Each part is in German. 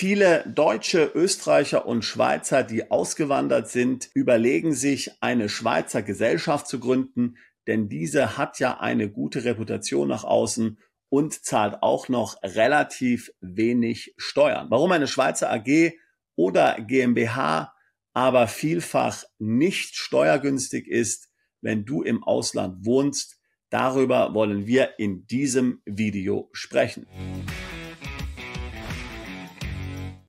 Viele Deutsche, Österreicher und Schweizer, die ausgewandert sind, überlegen sich, eine Schweizer Gesellschaft zu gründen, denn diese hat ja eine gute Reputation nach außen und zahlt auch noch relativ wenig Steuern. Warum eine Schweizer AG oder GmbH aber vielfach nicht steuergünstig ist, wenn du im Ausland wohnst, darüber wollen wir in diesem Video sprechen.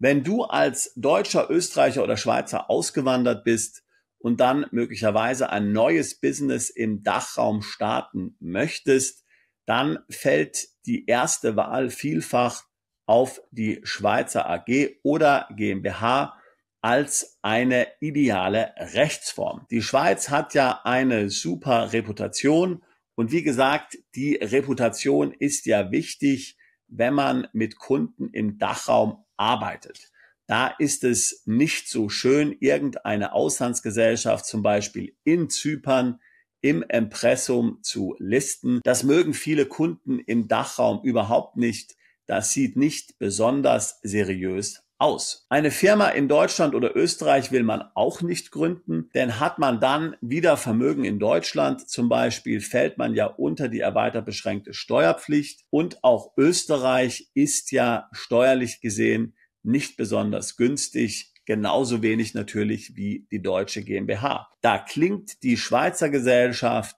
Wenn du als Deutscher, Österreicher oder Schweizer ausgewandert bist und dann möglicherweise ein neues Business im Dachraum starten möchtest, dann fällt die erste Wahl vielfach auf die Schweizer AG oder GmbH als eine ideale Rechtsform. Die Schweiz hat ja eine super Reputation und wie gesagt, die Reputation ist ja wichtig, wenn man mit Kunden im Dachraum arbeitet. Da ist es nicht so schön, irgendeine Auslandsgesellschaft zum Beispiel in Zypern im Impressum zu listen. Das mögen viele Kunden im Dachraum überhaupt nicht. Das sieht nicht besonders seriös aus. Eine Firma in Deutschland oder Österreich will man auch nicht gründen, denn hat man dann wieder Vermögen in Deutschland, zum Beispiel fällt man ja unter die erweitert beschränkte Steuerpflicht und auch Österreich ist ja steuerlich gesehen nicht besonders günstig, genauso wenig natürlich wie die deutsche GmbH. Da klingt die Schweizer Gesellschaft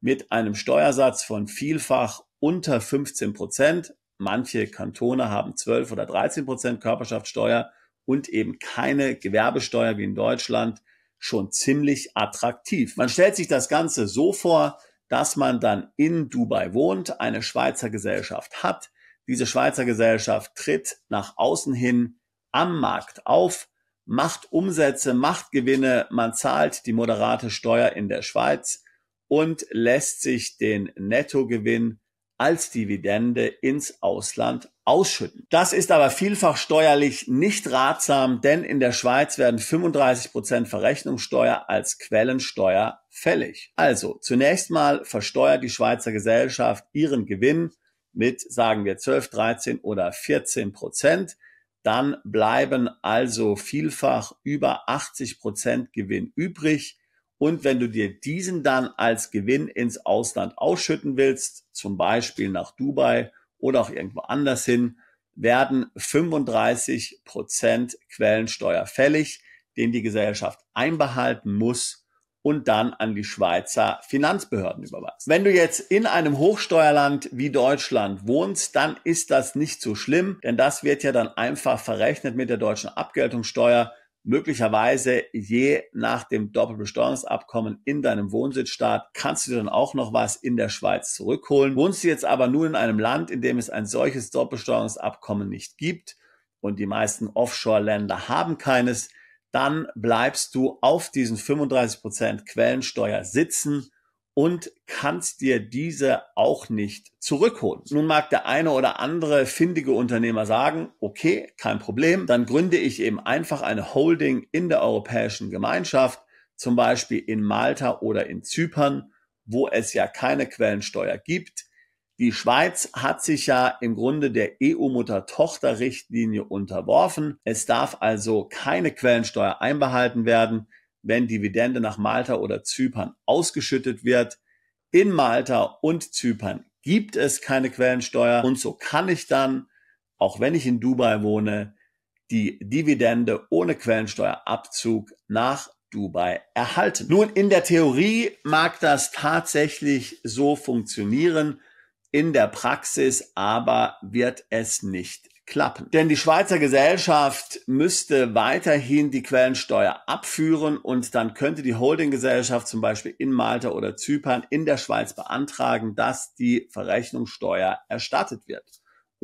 mit einem Steuersatz von vielfach unter 15 Prozent Manche Kantone haben 12 oder 13 Prozent Körperschaftssteuer und eben keine Gewerbesteuer wie in Deutschland schon ziemlich attraktiv. Man stellt sich das Ganze so vor, dass man dann in Dubai wohnt, eine Schweizer Gesellschaft hat. Diese Schweizer Gesellschaft tritt nach außen hin am Markt auf, macht Umsätze, macht Gewinne, man zahlt die moderate Steuer in der Schweiz und lässt sich den Nettogewinn als Dividende ins Ausland ausschütten. Das ist aber vielfach steuerlich nicht ratsam, denn in der Schweiz werden 35 Prozent Verrechnungssteuer als Quellensteuer fällig. Also zunächst mal versteuert die Schweizer Gesellschaft ihren Gewinn mit, sagen wir, 12, 13 oder 14 Prozent. Dann bleiben also vielfach über 80 Prozent Gewinn übrig und wenn du dir diesen dann als Gewinn ins Ausland ausschütten willst, zum Beispiel nach Dubai oder auch irgendwo anders hin, werden 35 Prozent Quellensteuer fällig, den die Gesellschaft einbehalten muss und dann an die Schweizer Finanzbehörden überweist. Wenn du jetzt in einem Hochsteuerland wie Deutschland wohnst, dann ist das nicht so schlimm, denn das wird ja dann einfach verrechnet mit der deutschen Abgeltungssteuer möglicherweise je nach dem Doppelbesteuerungsabkommen in deinem Wohnsitzstaat kannst du dir dann auch noch was in der Schweiz zurückholen. Wohnst du jetzt aber nur in einem Land, in dem es ein solches Doppelbesteuerungsabkommen nicht gibt und die meisten Offshore-Länder haben keines, dann bleibst du auf diesen 35% Prozent Quellensteuer sitzen und kannst dir diese auch nicht zurückholen. Nun mag der eine oder andere findige Unternehmer sagen, okay, kein Problem, dann gründe ich eben einfach eine Holding in der Europäischen Gemeinschaft, zum Beispiel in Malta oder in Zypern, wo es ja keine Quellensteuer gibt. Die Schweiz hat sich ja im Grunde der EU-Mutter-Tochter-Richtlinie unterworfen. Es darf also keine Quellensteuer einbehalten werden wenn Dividende nach Malta oder Zypern ausgeschüttet wird. In Malta und Zypern gibt es keine Quellensteuer und so kann ich dann, auch wenn ich in Dubai wohne, die Dividende ohne Quellensteuerabzug nach Dubai erhalten. Nun, in der Theorie mag das tatsächlich so funktionieren, in der Praxis aber wird es nicht klappen. Denn die Schweizer Gesellschaft müsste weiterhin die Quellensteuer abführen und dann könnte die Holdinggesellschaft zum Beispiel in Malta oder Zypern in der Schweiz beantragen, dass die Verrechnungssteuer erstattet wird.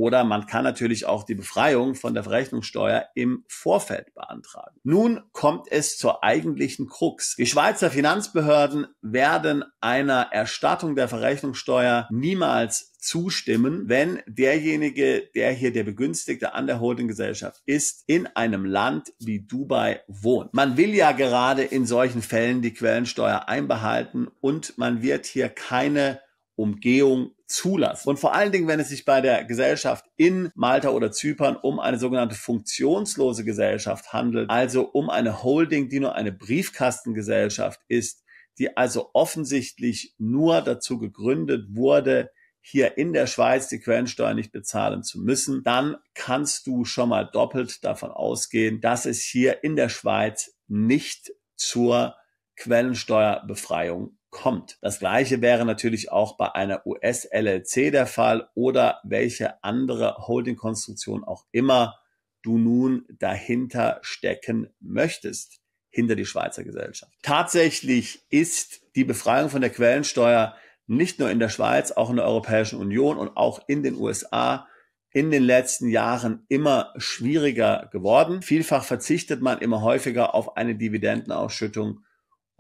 Oder man kann natürlich auch die Befreiung von der Verrechnungssteuer im Vorfeld beantragen. Nun kommt es zur eigentlichen Krux. Die Schweizer Finanzbehörden werden einer Erstattung der Verrechnungssteuer niemals zustimmen, wenn derjenige, der hier der Begünstigte an der Holdinggesellschaft ist, in einem Land wie Dubai wohnt. Man will ja gerade in solchen Fällen die Quellensteuer einbehalten und man wird hier keine Umgehung zulässt. Und vor allen Dingen, wenn es sich bei der Gesellschaft in Malta oder Zypern um eine sogenannte funktionslose Gesellschaft handelt, also um eine Holding, die nur eine Briefkastengesellschaft ist, die also offensichtlich nur dazu gegründet wurde, hier in der Schweiz die Quellensteuer nicht bezahlen zu müssen, dann kannst du schon mal doppelt davon ausgehen, dass es hier in der Schweiz nicht zur Quellensteuerbefreiung kommt. Das gleiche wäre natürlich auch bei einer US-LLC der Fall oder welche andere Holding-Konstruktion auch immer du nun dahinter stecken möchtest, hinter die Schweizer Gesellschaft. Tatsächlich ist die Befreiung von der Quellensteuer nicht nur in der Schweiz, auch in der Europäischen Union und auch in den USA in den letzten Jahren immer schwieriger geworden. Vielfach verzichtet man immer häufiger auf eine Dividendenausschüttung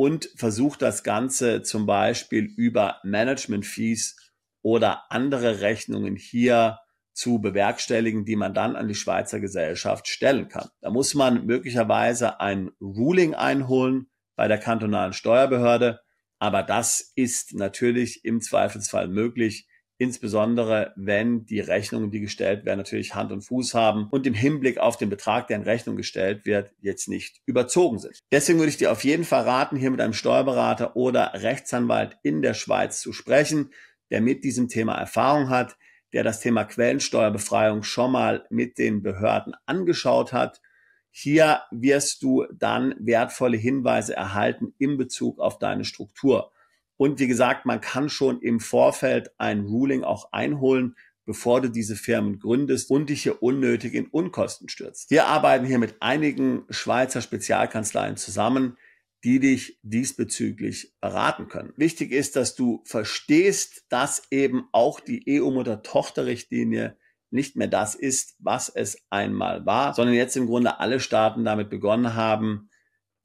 und versucht das Ganze zum Beispiel über Management-Fees oder andere Rechnungen hier zu bewerkstelligen, die man dann an die Schweizer Gesellschaft stellen kann. Da muss man möglicherweise ein Ruling einholen bei der kantonalen Steuerbehörde, aber das ist natürlich im Zweifelsfall möglich, insbesondere wenn die Rechnungen, die gestellt werden, natürlich Hand und Fuß haben und im Hinblick auf den Betrag, der in Rechnung gestellt wird, jetzt nicht überzogen sind. Deswegen würde ich dir auf jeden Fall raten, hier mit einem Steuerberater oder Rechtsanwalt in der Schweiz zu sprechen, der mit diesem Thema Erfahrung hat, der das Thema Quellensteuerbefreiung schon mal mit den Behörden angeschaut hat. Hier wirst du dann wertvolle Hinweise erhalten in Bezug auf deine Struktur. Und wie gesagt, man kann schon im Vorfeld ein Ruling auch einholen, bevor du diese Firmen gründest und dich hier unnötig in Unkosten stürzt. Wir arbeiten hier mit einigen Schweizer Spezialkanzleien zusammen, die dich diesbezüglich beraten können. Wichtig ist, dass du verstehst, dass eben auch die EU-Mutter-Tochter-Richtlinie nicht mehr das ist, was es einmal war, sondern jetzt im Grunde alle Staaten damit begonnen haben,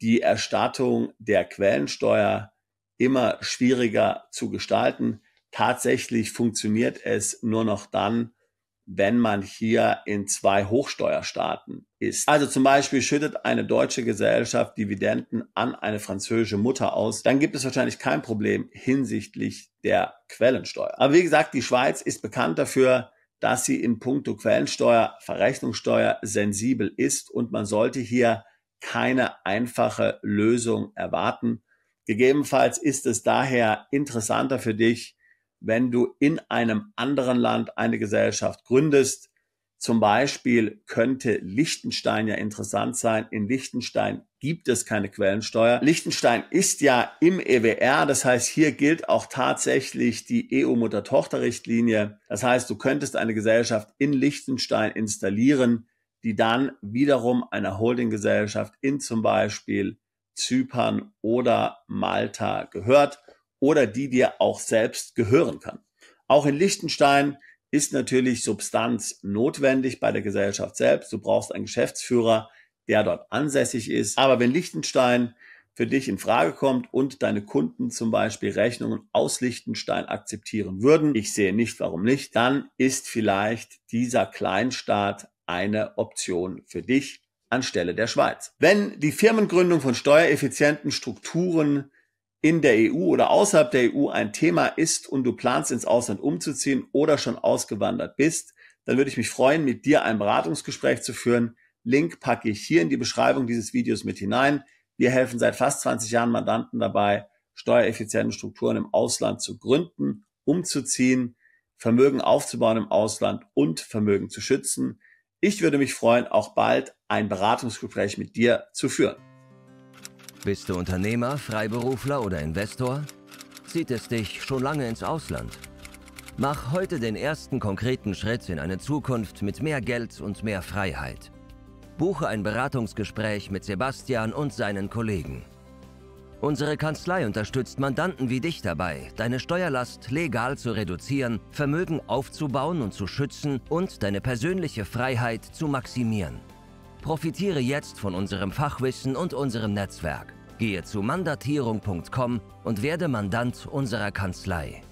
die Erstattung der Quellensteuer immer schwieriger zu gestalten. Tatsächlich funktioniert es nur noch dann, wenn man hier in zwei Hochsteuerstaaten ist. Also zum Beispiel schüttet eine deutsche Gesellschaft Dividenden an eine französische Mutter aus, dann gibt es wahrscheinlich kein Problem hinsichtlich der Quellensteuer. Aber wie gesagt, die Schweiz ist bekannt dafür, dass sie in puncto Quellensteuer, Verrechnungssteuer sensibel ist und man sollte hier keine einfache Lösung erwarten. Gegebenenfalls ist es daher interessanter für dich, wenn du in einem anderen Land eine Gesellschaft gründest. Zum Beispiel könnte Liechtenstein ja interessant sein. In Liechtenstein gibt es keine Quellensteuer. Liechtenstein ist ja im EWR, das heißt, hier gilt auch tatsächlich die EU-Mutter-Tochter-Richtlinie. Das heißt, du könntest eine Gesellschaft in Liechtenstein installieren, die dann wiederum einer Holdinggesellschaft in zum Beispiel Zypern oder Malta gehört oder die dir auch selbst gehören kann. Auch in Liechtenstein ist natürlich Substanz notwendig bei der Gesellschaft selbst. Du brauchst einen Geschäftsführer, der dort ansässig ist. Aber wenn Liechtenstein für dich in Frage kommt und deine Kunden zum Beispiel Rechnungen aus Liechtenstein akzeptieren würden, ich sehe nicht, warum nicht, dann ist vielleicht dieser Kleinstaat eine Option für dich anstelle der Schweiz. Wenn die Firmengründung von steuereffizienten Strukturen in der EU oder außerhalb der EU ein Thema ist und du planst ins Ausland umzuziehen oder schon ausgewandert bist, dann würde ich mich freuen, mit dir ein Beratungsgespräch zu führen. Link packe ich hier in die Beschreibung dieses Videos mit hinein. Wir helfen seit fast 20 Jahren Mandanten dabei, steuereffiziente Strukturen im Ausland zu gründen, umzuziehen, Vermögen aufzubauen im Ausland und Vermögen zu schützen. Ich würde mich freuen, auch bald ein Beratungsgespräch mit dir zu führen. Bist du Unternehmer, Freiberufler oder Investor? Zieht es dich schon lange ins Ausland? Mach heute den ersten konkreten Schritt in eine Zukunft mit mehr Geld und mehr Freiheit. Buche ein Beratungsgespräch mit Sebastian und seinen Kollegen. Unsere Kanzlei unterstützt Mandanten wie dich dabei, deine Steuerlast legal zu reduzieren, Vermögen aufzubauen und zu schützen und deine persönliche Freiheit zu maximieren. Profitiere jetzt von unserem Fachwissen und unserem Netzwerk. Gehe zu mandatierung.com und werde Mandant unserer Kanzlei.